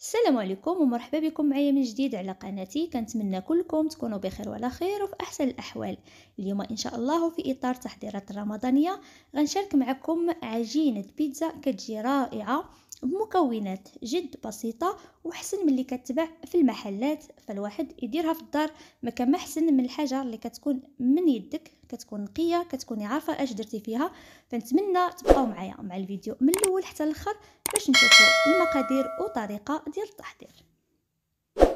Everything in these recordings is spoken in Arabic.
السلام عليكم ومرحبا بكم معايا من جديد على قناتي كنتمنى كلكم تكونوا بخير وعلى خير وفي احسن الاحوال اليوم ان شاء الله في اطار تحضيرات رمضانيه غنشارك معكم عجينه بيتزا كتجي رائعه بمكونات جد بسيطة وحسن من اللي كتباع في المحلات فالواحد يديرها في الدار ما كان حسن من الحاجة اللي كتكون من يدك كتكون نقية كتكوني عارفة اش درتي فيها فنتمنى تبقاو معايا مع الفيديو من الاول حتى الاخر باش نشوفوا المقادير وطريقة ديال التحضير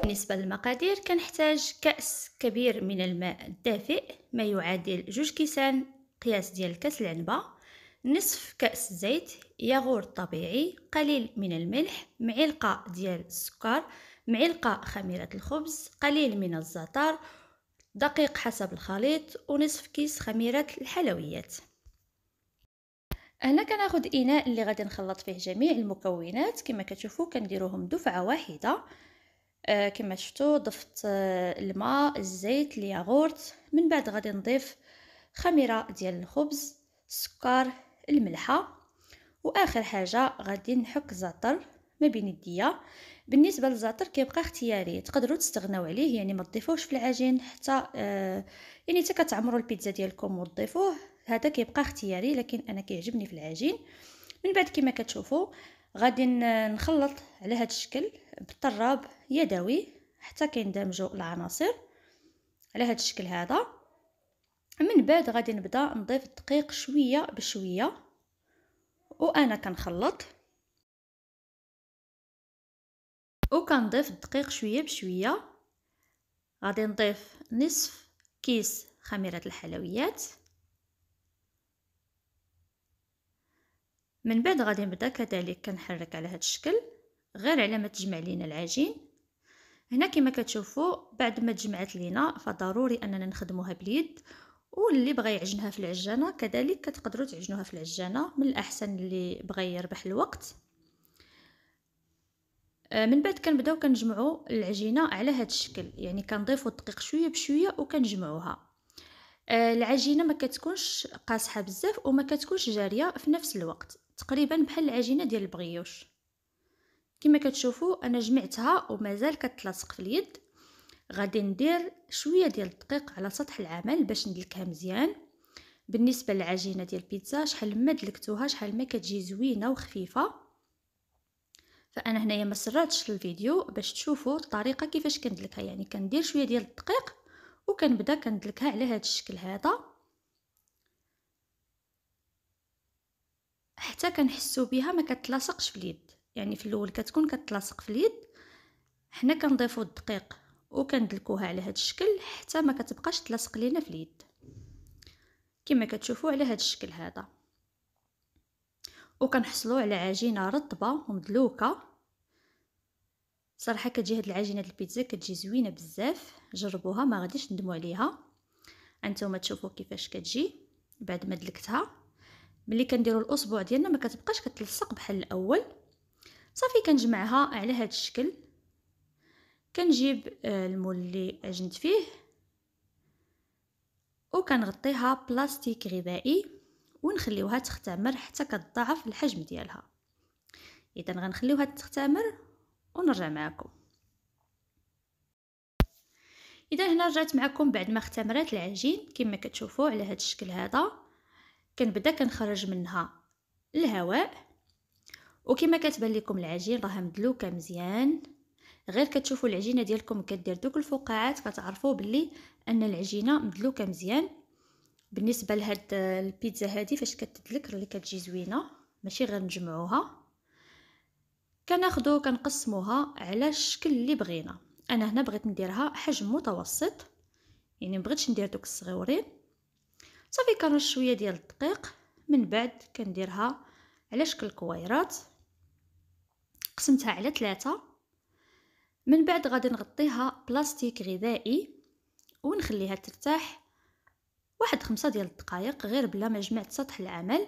بالنسبة للمقادير كنحتاج كأس كبير من الماء الدافئ ما يعادل جوج كيسان قياس ديال كاس العنبة نصف كأس زيت ياغور طبيعي قليل من الملح معلقة ديال السكر معلقة خميرة الخبز قليل من الزعتر دقيق حسب الخليط ونصف كيس خميرة الحلويات هنا كناخد اناء اللي غادي نخلط فيه جميع المكونات كما كتشوفوا كنديروهم دفعه واحده آه كما شفتوا ضفت آه الماء الزيت الياغورت من بعد غادي نضيف خميره ديال الخبز السكر الملحه واخر حاجه غادي نحك زعتر ما بين يديا بالنسبه للزعتر كيبقى اختياري تقدروا تستغناو عليه يعني ما تضيفوش في العجين حتى آه يعني حتى كتعمروا البيتزا ديالكم وتضيفوه هذا كيبقى اختياري لكن انا كيعجبني في العجين من بعد كما كتشوفوا غادي نخلط على هذا الشكل بالطراب يدوي حتى كيندمجوا العناصر على هذا الشكل هذا من بعد غادي نبدا نضيف الدقيق شويه بشويه وانا كنخلط وكنضيف الدقيق شويه بشويه غادي نضيف نصف كيس خميره الحلويات من بعد غادي نبدا كذلك كنحرك على هذا الشكل غير على ما تجمع لينا العجين هنا كما كتشوفوا بعد ما تجمعت لينا فضروري اننا نخدموها باليد واللي بغى يعجنها في العجانه كذلك كتقدروا تعجنوها في العجانه من الاحسن اللي بغى يربح الوقت آه، من بعد كنبداو كنجمعوا العجينه على هذا الشكل يعني كنضيفوا الدقيق شويه بشويه وكنجمعوها آه، العجينه ما كتكونش قاصحه بزاف وما كتكونش جاريه في نفس الوقت تقريبا بحال العجينه ديال البغيوش كما كتشوفوا انا جمعتها ومازال كتلاصق في اليد غادي ندير شويه ديال الدقيق على سطح العمل باش ندلكها مزيان بالنسبه للعجينه ديال البيتزا شحال ما دلكتوها شحال ما كتجي زوينه وخفيفه فانا هنايا ما سرعتش الفيديو باش تشوفوا الطريقه كيفاش كندلكها يعني كندير شويه ديال الدقيق وكنبدا كندلكها على هذا الشكل هذا حتى كنحسو بها ما كتلاصقش في اليد يعني في الاول كتكون كتلاصق في اليد حنا كنضيفو الدقيق وكندلكوها على هذا الشكل حتى ما كتبقاش تلاصق لينا في اليد كما كتشوفوا على هذا الشكل هذا وكنحصلوا على عجينه رطبه ومدلوكه صراحه كتجي هذه العجينه البيتزا كتجي زوينه بزاف جربوها ما غاديش ندموا عليها انتم تشوفوا كيفاش كتجي بعد ما دلكتها ملي كنديروا الاصبع ديالنا ما كتبقاش كتلصق بحال الاول صافي كنجمعها على هذا الشكل كنجيب آه، المول اللي عجنت فيه وكنغطيها بلاستيك غذائي ونخليوها تختمر حتى كتضاعف الحجم ديالها اذا غنخليوها تختمر ونرجع معكم اذا هنا رجعت معكم بعد ما اختمرت العجين كما كتشوفوا على هذا الشكل هذا كنبدا كنخرج منها الهواء وكما كتبان لكم العجين راه مدلوكه مزيان غير كتشوفوا العجينه ديالكم كدير دوك الفقاعات كتعرفوا باللي ان العجينه مدلوكه مزيان بالنسبه لهاد البيتزا هادي فاش كتدلك اللي كتجي زوينه ماشي غير نجمعوها كناخدو كنقسموها على الشكل اللي بغينا انا هنا بغيت نديرها حجم متوسط يعني مبغيتش ندير دوك الصغيورين صافي كنرش شويه ديال الدقيق من بعد كنديرها على شكل كويرات قسمتها على ثلاثة من بعد غادي نغطيها بلاستيك غذائي ونخليها ترتاح واحد خمسة ديال الدقائق غير بلا ما جمعت سطح العمل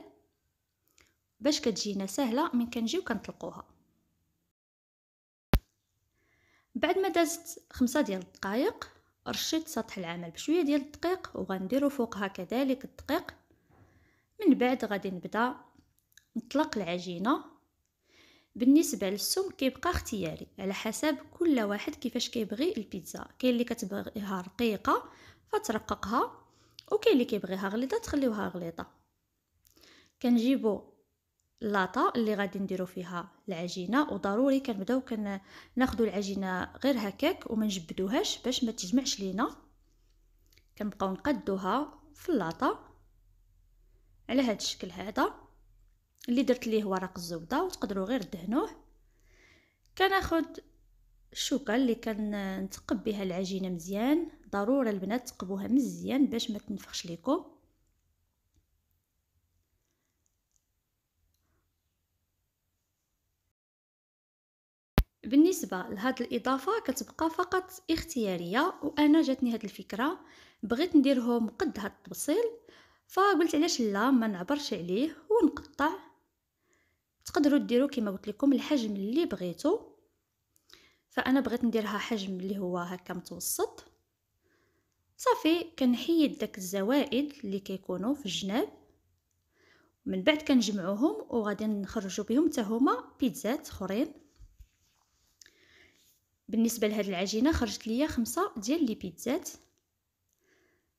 باش كتجينا سهله من كنجيو كنطلقوها بعد ما دازت خمسة ديال الدقائق رشيت سطح العمل بشويه ديال الدقيق وغنديرو فوقها كذلك الدقيق من بعد غادي نبدا نطلق العجينه بالنسبه للسم كيبقى اختياري على حسب كل واحد كيفاش كيبغي البيتزا كاين اللي كتبغيها رقيقه فترققها وكاين اللي كيبغيها غليظه تخليوها غليظه كنجيبو لاطا اللي غادي نديرو فيها العجينه وضروري كنبداو كناخذو العجينه غير هكاك وما نجبدوهاش باش ما تجمعش لينا كنبقاو نقدوها في اللاطا على هذا الشكل هذا اللي درت ليه ورق الزبده وتقدروا غير دهنوه كناخد الشوكه اللي كنتقب بها العجينه مزيان ضروره البنات تقبوها مزيان باش ما تنفخش لكم بالنسبه لهاد الاضافه كتبقى فقط اختياريه وانا جاتني هاد الفكره بغيت نديرهم قد هاد الطبسيل فقلت علاش لا ما نعبرش عليه ونقطع تقدروا ديروا كما قلت لكم الحجم اللي بغيتو فانا بغيت نديرها حجم اللي هو هكا متوسط صافي كنحيد داك الزوائد اللي كيكونوا في الجناب من بعد كنجمعوهم وغادي نخرجوا بهم حتى هما بيتزات اخرين بالنسبه لهاد العجينه خرجت ليا خمسة ديال لي بيتزات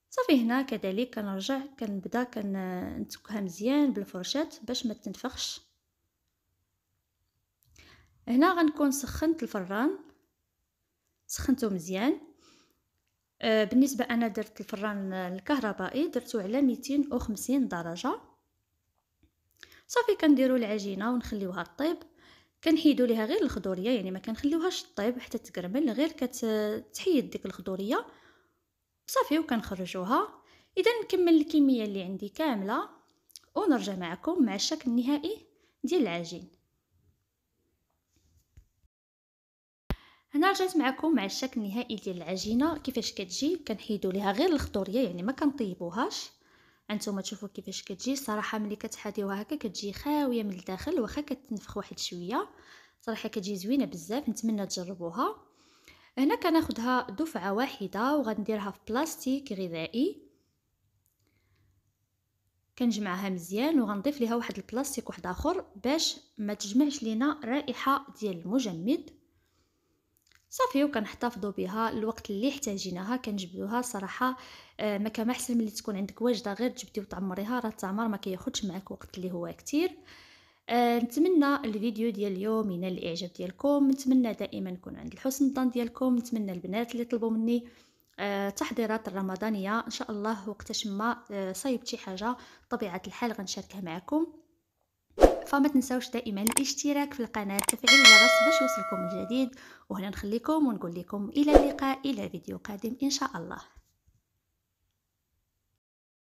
صافي هنا كذلك كنرجع كنبدا كنتكها مزيان بالفرشات باش ما تنفخش هنا غنكون سخنت الفران سخنته مزيان آه، بالنسبه انا درت الفران الكهربائي درته على 250 درجه صافي كنديرو العجينه ونخليوها طيب كنحيدو ليها غير الخضوريه يعني ما كنخليوهاش طيب حتى تكرمل غير كتحيد ديك الخضوريه صافي وكنخرجوها اذا نكمل الكميه اللي عندي كامله ونرجع معكم مع الشكل النهائي ديال العجين هنا رجعت معكم مع الشكل النهائي ديال العجينه كيفاش كتجي كنحيدو ليها غير الخضوريه يعني ما كنطيبوهاش انتم تشوفوا كيفاش كتجي صراحه ملي كتحاديوها هكا كتجي خاويه من الداخل واخا كتنفخ واحد شويه صراحه كتجي زوينه بزاف نتمنى تجربوها هنا كناخدها دفعه واحده وغنديرها في بلاستيك غذائي كنجمعها مزيان وغنضيف ليها واحد البلاستيك واحد اخر باش ما تجمعش لينا رائحه ديال المجمد صافي وكنحتفظوا بها الوقت اللي احتاجيناها كنجبدوها صراحه آه، ما كما احسن ملي تكون عندك واجده غير تجبدي وتعمريها راه التعمر ما كياخذش معك وقت اللي هو كتير آه، نتمنى الفيديو ديال اليوم ينال الاعجاب ديالكم نتمنى دائما نكون عند الحسن الظن ديالكم نتمنى البنات اللي طلبوا مني آه تحضيرات الرمضانيه ان شاء الله وقتاش ما آه صايبت شي حاجه طبيعه الحال غنشاركها معكم فما تنساوش دائما الاشتراك في القناة تفعيل الجرس باش يوصلكم الجديد وهنا نخليكم ونقول لكم إلى اللقاء إلى فيديو قادم إن شاء الله